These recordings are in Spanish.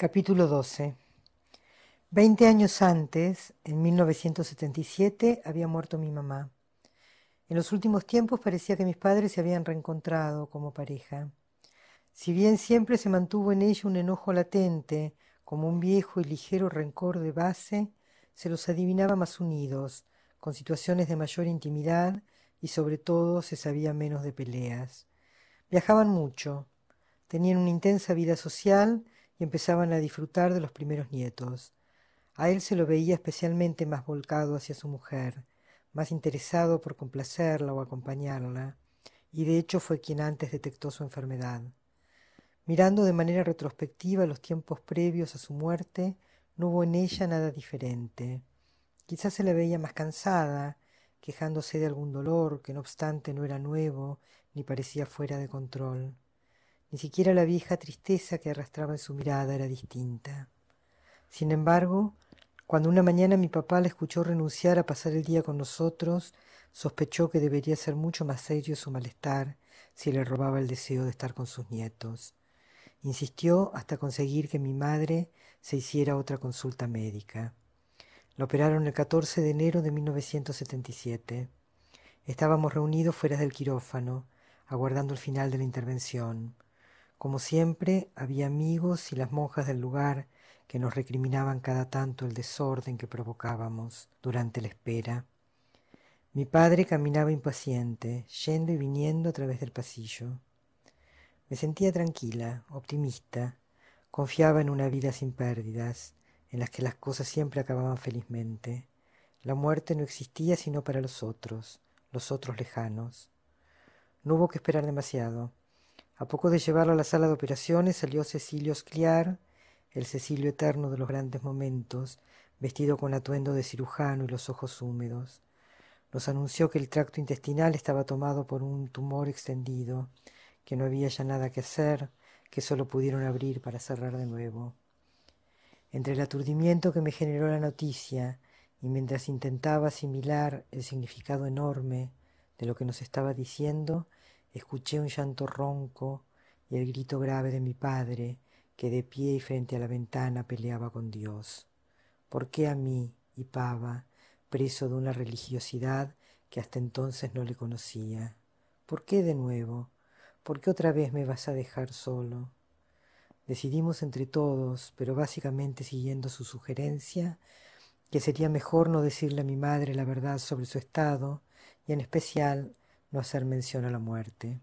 Capítulo 12. Veinte años antes, en 1977, había muerto mi mamá. En los últimos tiempos parecía que mis padres se habían reencontrado como pareja. Si bien siempre se mantuvo en ella un enojo latente, como un viejo y ligero rencor de base, se los adivinaba más unidos, con situaciones de mayor intimidad y sobre todo se sabía menos de peleas. Viajaban mucho, tenían una intensa vida social y empezaban a disfrutar de los primeros nietos. A él se lo veía especialmente más volcado hacia su mujer, más interesado por complacerla o acompañarla, y de hecho fue quien antes detectó su enfermedad. Mirando de manera retrospectiva los tiempos previos a su muerte, no hubo en ella nada diferente. Quizás se la veía más cansada, quejándose de algún dolor que no obstante no era nuevo ni parecía fuera de control. Ni siquiera la vieja tristeza que arrastraba en su mirada era distinta. Sin embargo, cuando una mañana mi papá la escuchó renunciar a pasar el día con nosotros, sospechó que debería ser mucho más serio su malestar si le robaba el deseo de estar con sus nietos. Insistió hasta conseguir que mi madre se hiciera otra consulta médica. Lo operaron el 14 de enero de 1977. Estábamos reunidos fuera del quirófano, aguardando el final de la intervención. Como siempre, había amigos y las monjas del lugar que nos recriminaban cada tanto el desorden que provocábamos durante la espera. Mi padre caminaba impaciente, yendo y viniendo a través del pasillo. Me sentía tranquila, optimista, confiaba en una vida sin pérdidas, en las que las cosas siempre acababan felizmente. La muerte no existía sino para los otros, los otros lejanos. No hubo que esperar demasiado. A poco de llevarlo a la sala de operaciones salió Cecilio Scliar, el Cecilio eterno de los grandes momentos, vestido con atuendo de cirujano y los ojos húmedos. Nos anunció que el tracto intestinal estaba tomado por un tumor extendido, que no había ya nada que hacer, que solo pudieron abrir para cerrar de nuevo. Entre el aturdimiento que me generó la noticia y mientras intentaba asimilar el significado enorme de lo que nos estaba diciendo, escuché un llanto ronco y el grito grave de mi padre, que de pie y frente a la ventana peleaba con Dios. ¿Por qué a mí, y Pava, preso de una religiosidad que hasta entonces no le conocía? ¿Por qué de nuevo? ¿Por qué otra vez me vas a dejar solo? Decidimos entre todos, pero básicamente siguiendo su sugerencia, que sería mejor no decirle a mi madre la verdad sobre su estado, y en especial no hacer mención a la muerte.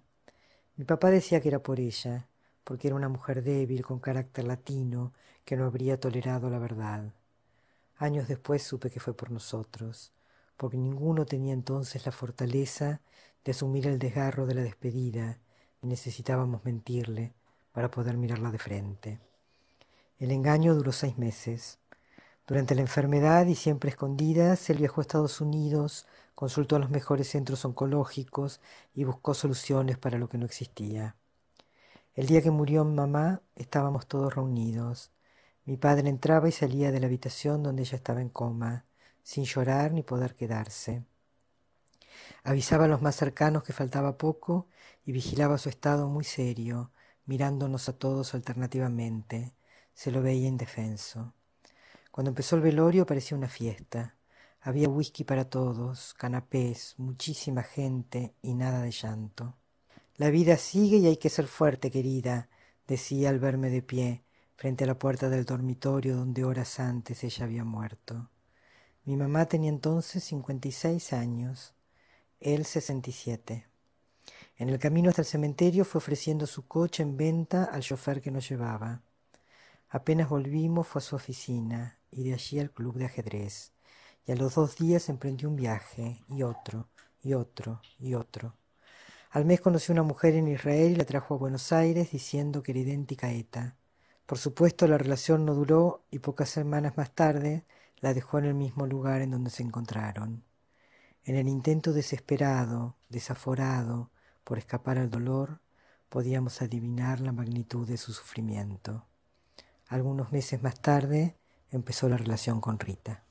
Mi papá decía que era por ella, porque era una mujer débil con carácter latino que no habría tolerado la verdad. Años después supe que fue por nosotros, porque ninguno tenía entonces la fortaleza de asumir el desgarro de la despedida y necesitábamos mentirle para poder mirarla de frente. El engaño duró seis meses. Durante la enfermedad y siempre escondida, él viajó a Estados Unidos, consultó a los mejores centros oncológicos y buscó soluciones para lo que no existía. El día que murió mi mamá, estábamos todos reunidos. Mi padre entraba y salía de la habitación donde ella estaba en coma, sin llorar ni poder quedarse. Avisaba a los más cercanos que faltaba poco y vigilaba su estado muy serio, mirándonos a todos alternativamente. Se lo veía indefenso. Cuando empezó el velorio parecía una fiesta. Había whisky para todos, canapés, muchísima gente y nada de llanto. La vida sigue y hay que ser fuerte, querida, decía al verme de pie, frente a la puerta del dormitorio donde horas antes ella había muerto. Mi mamá tenía entonces cincuenta y seis años, él sesenta siete. En el camino hasta el cementerio fue ofreciendo su coche en venta al chofer que nos llevaba. Apenas volvimos fue a su oficina y de allí al club de ajedrez, y a los dos días emprendió un viaje, y otro, y otro, y otro. Al mes conoció una mujer en Israel y la trajo a Buenos Aires diciendo que era idéntica a Eta. Por supuesto, la relación no duró y pocas semanas más tarde la dejó en el mismo lugar en donde se encontraron. En el intento desesperado, desaforado, por escapar al dolor, podíamos adivinar la magnitud de su sufrimiento. Algunos meses más tarde, empezó la relación con Rita.